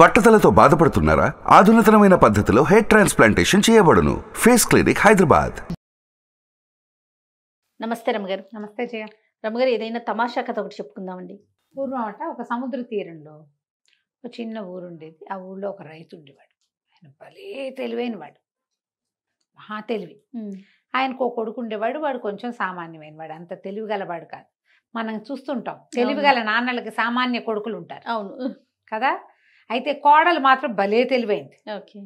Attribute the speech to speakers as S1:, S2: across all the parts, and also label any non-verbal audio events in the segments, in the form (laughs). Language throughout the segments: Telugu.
S1: బట్టతలతో బాధపడుతున్నారా ఆధునితనమైన పద్ధతిలో హెయిర్ ట్రాన్స్ప్లాంటేషన్ చేయబడును ఫేస్ క్లినిక్ హైదరాబాద్ నమస్తే రమగారు నమస్తే జయ రమగారు ఏదైనా తమాషా కథ ఒకటి చెప్పుకుందామండి పూర్వం అంట ఒక సముద్ర తీరంలో ఒక చిన్న ఊరు ఉండేది ఆ ఊళ్ళో ఒక రైతు ఉండేవాడు ఆయన భలే తెలివైన వాడు మహా తెలివి ఆయనకు ఒక కొడుకు ఉండేవాడు వాడు కొంచెం సామాన్యమైన వాడు అంత తెలివి గలవాడు కాదు మనం చూస్తుంటాం తెలివి గల నాన్నలకి సామాన్య కొడుకులు ఉంటారు అవును కదా అయితే కోడలు మాత్రం భలే తెలివైంది ఓకే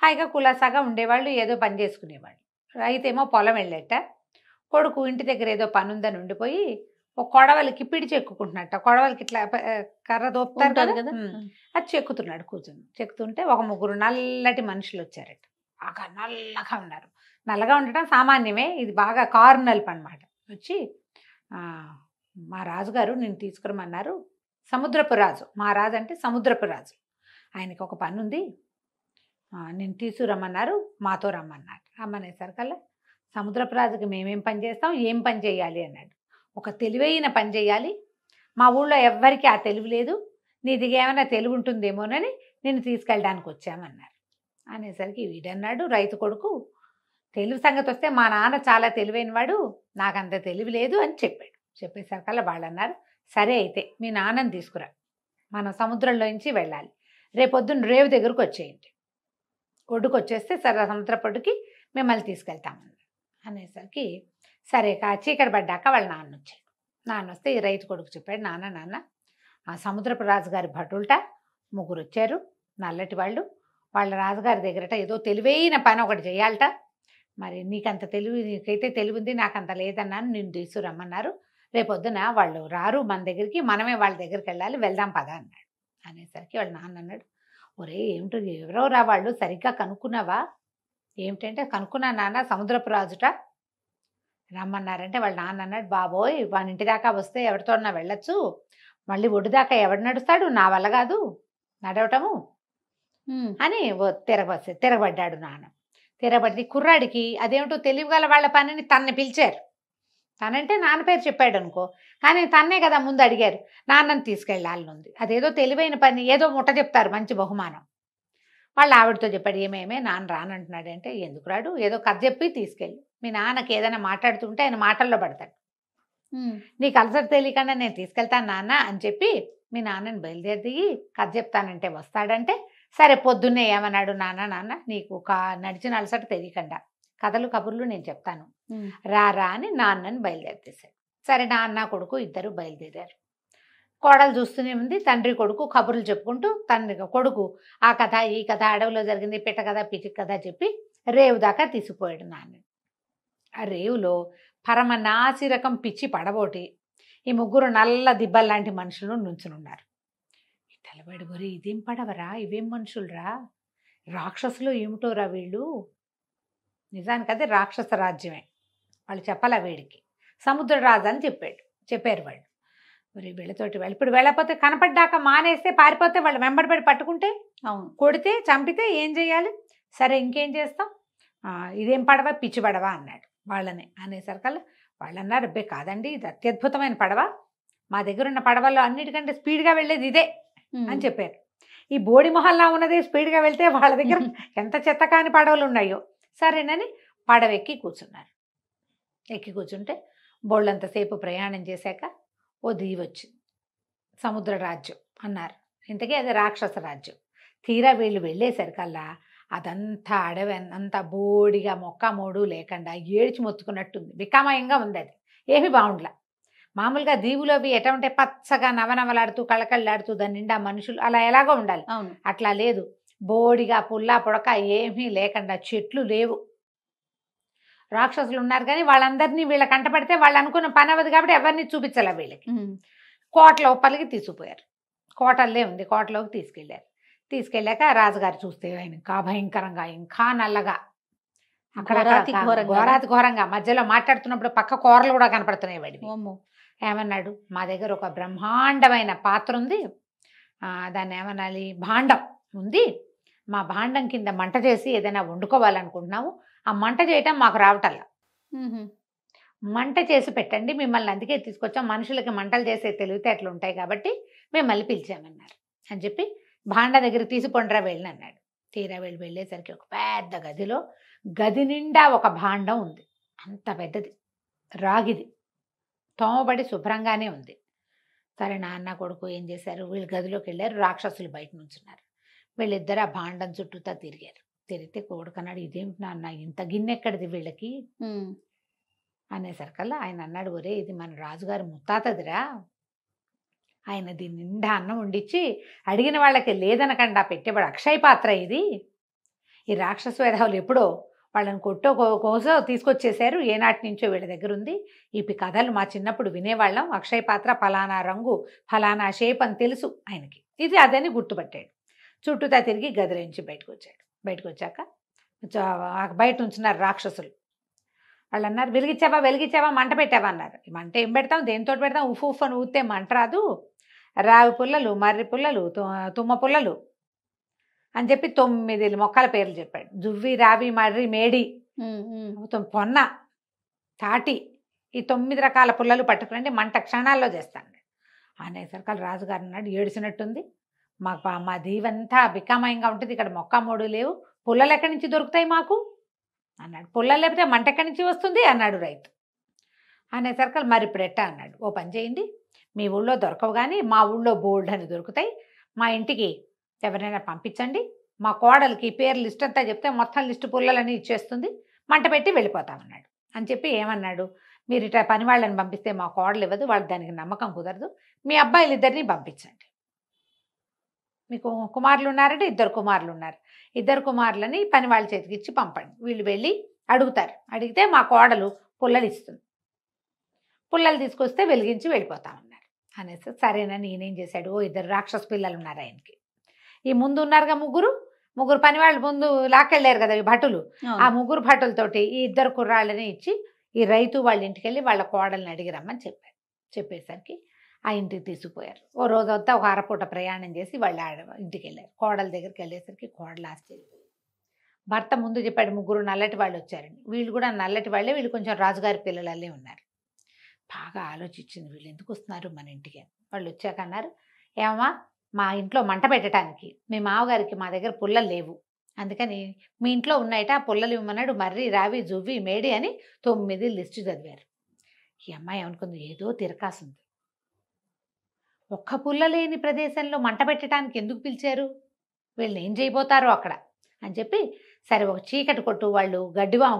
S1: హాయిగా కులాసాగా ఉండేవాళ్ళు ఏదో పని చేసుకునేవాళ్ళు అయితేమో పొలం వెళ్ళేట కొడుకు ఇంటి దగ్గర ఏదో పని ఉందని ఉండిపోయి ఒక కొడవలికి పిడి చెక్కుంటున్నట్ట కొడవలికి ఇట్లా కర్ర దోపుతారు కదా అది చెక్కుతున్నాడు కూర్చొని చెక్కుతుంటే ఒక ముగ్గురు నల్లటి మనుషులు వచ్చారట బాగా నల్లగా ఉన్నారు నల్లగా ఉండటం సామాన్యమే ఇది బాగా కారు నలుపు అనమాట వచ్చి మా రాజుగారు నేను తీసుకురమ్మన్నారు సముద్రపు రాజు మా రాజు అంటే సముద్రపు రాజు ఆయనకి ఒక పని ఉంది నేను తీసుకురమ్మన్నారు మాతో రమ్మన్నారు కల్లా సముద్రపు రాజుకి మేమేం పని చేస్తాం ఏం పని చేయాలి అన్నాడు ఒక తెలివైన పని చేయాలి మా ఊళ్ళో ఎవ్వరికీ ఆ తెలివి లేదు దిగా ఏమైనా తెలివి ఉంటుందేమోనని నేను తీసుకెళ్ళడానికి వచ్చామన్నారు అనేసరికి వీడన్నాడు రైతు కొడుకు తెలుగు సంగతి వస్తే మా నాన్న చాలా తెలివైనవాడు నాకు అంత తెలివి లేదు అని చెప్పాడు చెప్పేసరికల్లా వాళ్ళు అన్నారు సరే అయితే మీ నాన్నని తీసుకురా మనం సముద్రంలోంచి వెళ్ళాలి రేపొద్దున రేవు దగ్గరకు వచ్చేయండి ఒడ్డుకు వచ్చేస్తే సరే సముద్రపొడ్డుకి మిమ్మల్ని తీసుకెళ్తామన్నారు అనేసరికి సరే కా చీకటి పడ్డాక వాళ్ళ నాన్న వచ్చాడు నాన్న వస్తే ఈ రైతు కొడుకు చెప్పాడు నాన్న నాన్న ఆ సముద్రపు రాజుగారి భటుల్ట ముగ్గురు వచ్చారు నల్లటి వాళ్ళు వాళ్ళ రాజుగారి దగ్గరట ఏదో తెలివైన పని ఒకటి చేయాలట మరి నీకంత తెలివి నీకైతే తెలివింది నాకు అంత లేదన్నాను నేను తీసుకురమ్మన్నారు రేపొద్దున వాళ్ళు రారు మన దగ్గరికి మనమే వాళ్ళ దగ్గరికి వెళ్ళాలి వెళ్దాం పదా అన్నాడు అనేసరికి వాళ్ళ నాన్న అన్నాడు ఒరే ఏమిటో రా వాళ్ళు సరిగ్గా కనుక్కున్నావా ఏమిటంటే కనుక్కున్నా నాన్న సముద్రపు రాజుట రమ్మన్నారంటే వాళ్ళ నాన్న అన్నాడు బాబోయ్ వాని ఇంటి దాకా వస్తే ఎవరితోన్నా వెళ్ళొచ్చు మళ్ళీ ఒడ్డు దాకా ఎవడు నడుస్తాడు నా వల్ల కాదు నడవటము అని తిరగబ తిరగబడ్డాడు నాన్న తిరగబడి కుర్రాడికి అదేమిటో తెలివిగల వాళ్ళ పనిని తనని పిలిచారు తనంటే నాన్న పేరు చెప్పాడు అనుకో కానీ తన్నే కదా ముందు అడిగారు నాన్నని ఉంది అదేదో తెలివైన పని ఏదో ముట్ట చెప్తారు మంచి బహుమానం వాళ్ళ ఆవిడతో చెప్పాడు ఏమేమే నాన్న రానంటున్నాడు అంటే ఎందుకు రాడు ఏదో కథ చెప్పి తీసుకెళ్ళి మీ నాన్నకి ఏదైనా మాట్లాడుతుంటే ఆయన మాటల్లో పడతాడు నీకు అలసట తెలియకుండా నేను తీసుకెళ్తాను నాన్న అని చెప్పి మీ నాన్నని బయలుదేరి దిగి కథ చెప్తానంటే వస్తాడంటే సరే పొద్దున్నే ఏమన్నాడు నాన్న నాన్న నీకు ఒక నడిచిన అలసట తెలియకుండా కథలు కబుర్లు నేను చెప్తాను రారా అని నాన్నని బయలుదేరితేశాడు సరే నాన్న కొడుకు ఇద్దరు బయలుదేరారు కోడలు చూస్తూనే ఉంది తండ్రి కొడుకు కబుర్లు చెప్పుకుంటూ తండ్రి కొడుకు ఆ కథ ఈ కథ అడవిలో జరిగింది పిట్ట కథ పిచ్చి కథ చెప్పి రేవు దాకా తీసిపోయాడు నాన్న ఆ రేవులో పరమ నాసిరకం పిచ్చి పడబోటి ఈ ముగ్గురు నల్ల దిబ్బల్లాంటి మనుషులు నుంచునున్నారు తలబడి గురి ఇదేం పడవరా ఇవేం మనుషులరా రాక్షసులు ఏమిటోరా వీళ్ళు నిజానికి అది రాక్షస రాజ్యమే వాళ్ళు చెప్పాల వీడికి సముద్ర రాజు అని చెప్పాడు చెప్పారు వాళ్ళు మరి వీళ్ళతోటి వాళ్ళు ఇప్పుడు వెళ్ళకపోతే కనపడ్డాక మానేస్తే పారిపోతే వాళ్ళు వెంబడిపడి పట్టుకుంటే అవును కొడితే చంపితే ఏం చేయాలి సరే ఇంకేం చేస్తాం ఇదేం పడవ పిచ్చి పడవ అన్నాడు వాళ్ళని అనేసరికి వాళ్ళు అన్నారు అబ్బే కాదండి ఇది అత్యద్భుతమైన పడవ మా దగ్గర ఉన్న పడవల్లో అన్నిటికంటే స్పీడ్గా వెళ్ళేది ఇదే అని చెప్పారు ఈ బోడి మొహల్లా ఉన్నది స్పీడ్గా వెళ్తే వాళ్ళ దగ్గర (laughs) ఎంత చెత్త కాని పడవలు ఉన్నాయో సరేనని పడవెక్కి కూర్చున్నారు ఎక్కి కూర్చుంటే బోళ్ళంతసేపు ప్రయాణం చేశాక ఓ దీవి వచ్చింది సముద్ర రాజ్యం అన్నారు ఇంతకీ అది రాక్షస రాజ్యం తీరా వీళ్ళు వెళ్ళేసరికల్లా అదంతా అడవి అంతా బోడిగా మొక్క మోడు లేకుండా ఏడ్చి మొత్తుకున్నట్టుంది వికామయంగా ఉంది అది ఏమి బాగుండ్లా మామూలుగా దీవులోవి ఎట ఉంటే పచ్చగా నవనవలాడుతూ కళకళ్ళాడుతూ దాని నిండా మనుషులు అలా ఎలాగో ఉండాలి అట్లా లేదు బోడిగా పుల్లా పొడక ఏమీ లేకుండా చెట్లు లేవు రాక్షసులు ఉన్నారు కానీ వాళ్ళందరినీ వీళ్ళ కంటపడితే వాళ్ళు అనుకున్న పని అవ్వదు కాబట్టి ఎవరిని చూపించాల వీళ్ళకి కోట లోపలికి తీసుకుపోయారు కోటల్లే ఉంది కోటలోకి తీసుకెళ్ళారు తీసుకెళ్ళాక రాజుగారు చూస్తే ఆయన ఇంకా భయంకరంగా ఇంకా నల్లగా అక్కడ ఘోరాతి ఘోరంగా మధ్యలో మాట్లాడుతున్నప్పుడు పక్క కూరలు కూడా కనపడుతున్నాయి వాడి ఏమన్నాడు మా దగ్గర ఒక బ్రహ్మాండమైన పాత్ర ఉంది దాన్ని ఏమనాలి భాండం ఉంది మా భాండం కింద మంట చేసి ఏదైనా వండుకోవాలనుకుంటున్నాము ఆ మంట చేయటం మాకు రావటల్లా మంట చేసి పెట్టండి మిమ్మల్ని అందుకే తీసుకొచ్చాం మనుషులకి మంటలు చేసే తెలివితే అట్లా ఉంటాయి కాబట్టి మిమ్మల్ని పిలిచామన్నారు అని చెప్పి భాండ దగ్గర తీసిపోండిరా వెళ్ళిన అన్నాడు తీరా వెళ్ళి వెళ్ళేసరికి ఒక పెద్ద గదిలో గది నిండా ఒక భాండం ఉంది అంత పెద్దది రాగిది తోమబడి శుభ్రంగానే ఉంది సరే నాన్న కొడుకు ఏం చేశారు వీళ్ళు గదిలోకి వెళ్ళారు రాక్షసులు బయట నుంచున్నారు వీళ్ళిద్దరు ఆ భాండం చుట్టూతా తిరిగారు తిరిగితే కోడుకన్నాడు ఇదేమిటి నాన్న ఇంత గిన్నె ఎక్కడిది వీళ్ళకి అనేసరికల్లా ఆయన అన్నాడు ఒరే ఇది మన రాజుగారి ముత్తాతదిరా ఆయన దీని నిండా అన్నం వండించి అడిగిన వాళ్ళకి లేదనకండి ఆ పెట్టేవాడు అక్షయ పాత్ర ఇది ఈ రాక్షస వేధావులు ఎప్పుడో వాళ్ళని కొట్టో కోసం తీసుకొచ్చేసారు ఏనాటి నుంచో వీళ్ళ దగ్గర ఉంది ఈ కథలు మా చిన్నప్పుడు వినేవాళ్ళం అక్షయ పాత్ర ఫలానా రంగు ఫలానా షేప్ అని తెలుసు ఆయనకి ఇది అదని గుర్తుపట్టాడు చుట్టూతా తిరిగి గదిలోంచి బయటకు వచ్చాడు బయటకు వచ్చాక బయట ఉంచున్నారు రాక్షసులు వాళ్ళు అన్నారు వెలిగించావా వెలిగించావా మంట పెట్టావా అన్నారు మంట ఏం పెడతాం దేనితో పెడతాం ఉఫ్ ఉఫ్ అని ఊతే మంట రాదు రావి పుల్లలు మర్రి పుల్లలు తుమ్మ పుల్లలు అని చెప్పి తొమ్మిది మొక్కల పేర్లు చెప్పాడు జువ్వి రావి మర్రి మేడి పొన్న తాటి ఈ తొమ్మిది రకాల పుల్లలు పట్టుకురండి మంట క్షణాల్లో చేస్తాను అనేసరికి వాళ్ళు రాజుగారు అన్నాడు ఏడిసినట్టుంది మాకు మాది ఇవంతా బికామయంగా ఉంటుంది ఇక్కడ మొక్క మూడు లేవు పుల్లలు ఎక్కడి నుంచి దొరుకుతాయి మాకు అన్నాడు పుల్లలు లేకపోతే మంట ఎక్కడి నుంచి వస్తుంది అన్నాడు రైతు అనేసరికి మరి ఇప్పుడు ఎట్టా అన్నాడు ఓ పని చేయండి మీ ఊళ్ళో దొరకవు కానీ మా ఊళ్ళో బోల్డ్ అని దొరుకుతాయి మా ఇంటికి ఎవరైనా పంపించండి మా కోడలికి పేరు లిస్ట్ అంతా చెప్తే మొత్తం లిస్టు పుల్లలని ఇచ్చేస్తుంది మంట పెట్టి వెళ్ళిపోతామన్నాడు అని చెప్పి ఏమన్నాడు మీరు ఇట్లా పని వాళ్ళని పంపిస్తే మా కోడలు ఇవ్వదు వాళ్ళు దానికి నమ్మకం కుదరదు మీ అబ్బాయిలు ఇద్దరిని పంపించండి మీకు కుమారులు ఉన్నారంటే ఇద్దరు కుమారులు ఉన్నారు ఇద్దరు కుమారులని పని వాళ్ళ చేతికి ఇచ్చి పంపండి వీళ్ళు వెళ్ళి అడుగుతారు అడిగితే మా కోడలు పుల్లలు ఇస్తుంది పుల్లలు తీసుకొస్తే వెలిగించి వెళ్ళిపోతామన్నారు అనేసి సరేనని నేనేం చేశాడు ఓ ఇద్దరు రాక్షస పిల్లలు ఉన్నారు ఆయనకి ఈ ముందు ఉన్నారుగా ముగ్గురు ముగ్గురు పని వాళ్ళు ముందు లాక్కెళ్ళారు కదా ఈ భటులు ఆ ముగ్గురు భటులతోటి ఈ ఇద్దరు కుర్రాళ్ళని ఇచ్చి ఈ రైతు వాళ్ళ ఇంటికి వెళ్ళి వాళ్ళ కోడల్ని అడిగి రమ్మని చెప్పారు చెప్పేసరికి ఆ ఇంటికి తీసుకుపోయారు ఓ రోజంతా ఒక అరపూట ప్రయాణం చేసి వాళ్ళు ఆడ ఇంటికి వెళ్ళారు కోడల దగ్గరికి వెళ్ళేసరికి కోడలు ఆశ్చర్యపోయి భర్త ముందు చెప్పాడు ముగ్గురు నల్లటి వాళ్ళు వచ్చారని వీళ్ళు కూడా నల్లటి వాళ్ళే వీళ్ళు కొంచెం రాజుగారి పిల్లలల్లే ఉన్నారు బాగా ఆలోచించింది వీళ్ళు ఎందుకు వస్తున్నారు మన ఇంటికి వాళ్ళు వచ్చాక అన్నారు ఏమమ్మా మా ఇంట్లో మంట పెట్టడానికి మీ మామగారికి మా దగ్గర పుల్లలు లేవు అందుకని మీ ఇంట్లో ఉన్నాయట ఆ పుల్లలు ఇవ్వమన్నాడు మర్రి రావి జువ్వి మేడి అని తొమ్మిది లిస్టు చదివారు ఈ అమ్మాయి అనుకుంది ఏదో తిరకాసుంది ఒక్క పుల్ల లేని ప్రదేశంలో మంట పెట్టడానికి ఎందుకు పిలిచారు వీళ్ళు ఏం చేయబోతారో అక్కడ అని చెప్పి సరే ఒక చీకటి కొట్టు వాళ్ళు గడ్డివాము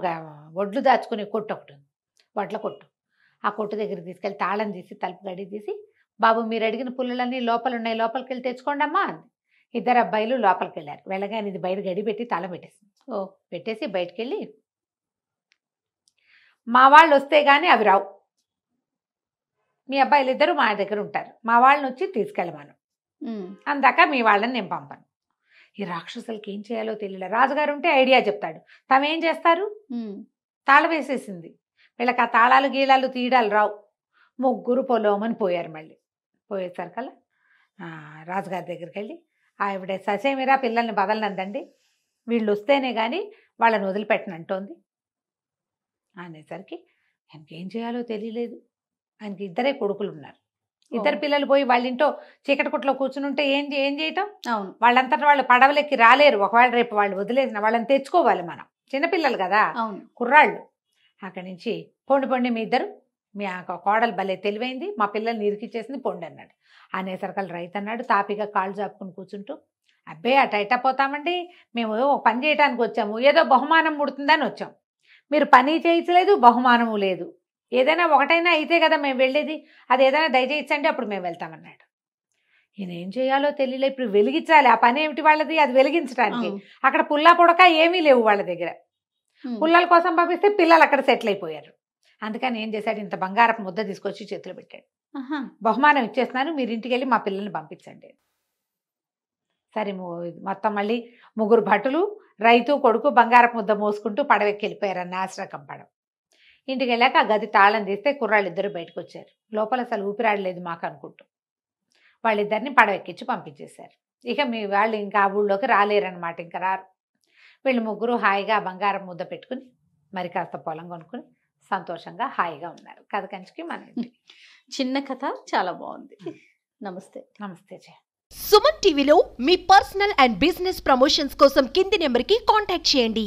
S1: వడ్లు దాచుకునే కొట్టు ఒకటి ఉంది వడ్ల కొట్టు ఆ కొట్టు దగ్గరికి తీసుకెళ్ళి తాళం తీసి తలుపు గడి తీసి బాబు మీరు అడిగిన పుల్లలన్నీ లోపల ఉన్నాయి లోపలికి వెళ్ళి తెచ్చుకోండమ్మా అంది ఇద్దరు అబ్బాయిలు లోపలికి వెళ్ళారు వెళ్ళగానే ఇది బయట గడి పెట్టి తాళం పెట్టేసింది ఓ పెట్టేసి బయటికి వెళ్ళి మా వాళ్ళు వస్తే కానీ అవి రావు మీ అబ్బాయిలు ఇద్దరు మా దగ్గర ఉంటారు మా వాళ్ళని వచ్చి తీసుకెళ్ళమను అందాక మీ వాళ్ళని నేను పంపను ఈ రాక్షసులకి ఏం చేయాలో తెలియలే రాజుగారు ఉంటే ఐడియా చెప్తాడు తమేం చేస్తారు తాళ వేసేసింది వీళ్ళకి ఆ తాళాలు గీలాలు తీయడాలు రావు ముగ్గురు పొలోమని పోయారు మళ్ళీ పోయేసారు కదా రాజుగారి దగ్గరికి వెళ్ళి ఆవిడ ససేమిరా పిల్లల్ని బదలనందండి వీళ్ళు వస్తేనే కానీ వాళ్ళని వదిలిపెట్టనంటోంది అనేసరికి ఎంకేం చేయాలో తెలియలేదు ఆయనకి ఇద్దరే కొడుకులు ఉన్నారు ఇద్దరు పిల్లలు పోయి వాళ్ళ ఇంటో చీకటి కుట్లో కూర్చుని ఉంటే ఏం ఏం చేయటం అవును వాళ్ళంతటా వాళ్ళు పడవలెక్కి రాలేరు ఒకవేళ రేపు వాళ్ళు వదిలేసిన వాళ్ళని తెచ్చుకోవాలి మనం చిన్నపిల్లలు కదా అవును కుర్రాళ్ళు అక్కడి నుంచి పొండి పొండి మీ ఇద్దరు మీ కోడలు భలే తెలివైంది మా పిల్లల్ని ఇరికిచ్చేసింది పొండి అన్నాడు అనేసరికల్ రైతు అన్నాడు తాపిగా కాళ్ళు చాపుకుని కూర్చుంటూ అబ్బే అటు ఇట పోతామండి మేము ఒక పని చేయడానికి వచ్చాము ఏదో బహుమానం ముడుతుందని వచ్చాం మీరు పని చేయించలేదు బహుమానము లేదు ఏదైనా ఒకటైనా అయితే కదా మేము వెళ్ళేది అది ఏదైనా దయచేయించండి అప్పుడు మేము వెళ్తామన్నాడు ఈయన ఏం చేయాలో తెలియలే ఇప్పుడు వెలిగించాలి ఆ పని ఏమిటి వాళ్ళది అది వెలిగించడానికి అక్కడ పుల్లా పొడక ఏమీ లేవు వాళ్ళ దగ్గర పుల్లల కోసం పంపిస్తే పిల్లలు అక్కడ సెటిల్ అయిపోయారు అందుకని ఏం చేశాడు ఇంత బంగారపు ముద్ద తీసుకొచ్చి చేతిలో పెట్టాడు బహుమానం ఇచ్చేస్తున్నాను మీరు ఇంటికి వెళ్ళి మా పిల్లల్ని పంపించండి సరే మొత్తం మళ్ళీ ముగ్గురు భటులు రైతు కొడుకు బంగారపు ముద్ద మోసుకుంటూ పడవెక్కి వెళ్ళిపోయారు ఆశ్రకం పడవ ఇంటికి వెళ్ళాక ఆ గది తాళం తీస్తే ఇద్దరు బయటకు వచ్చారు లోపల అసలు ఊపిరాడలేదు మాకు అనుకుంటూ వాళ్ళిద్దరిని పడవెక్కించి పంపించేశారు ఇక మీ వాళ్ళు ఇంకా ఆ ఊళ్ళోకి రాలేరనమాట ఇంకా రారు వీళ్ళు ముగ్గురు హాయిగా బంగారం ముద్ద పెట్టుకుని మరి కాస్త పొలం కొనుక్కుని సంతోషంగా హాయిగా ఉన్నారు కథ కంచికి మన చిన్న కథ చాలా బాగుంది నమస్తే నమస్తే జయ సుమన్ టీవీలో మీ పర్సనల్ అండ్ బిజినెస్ ప్రమోషన్స్ కోసం కింది నెంబర్కి కాంటాక్ట్ చేయండి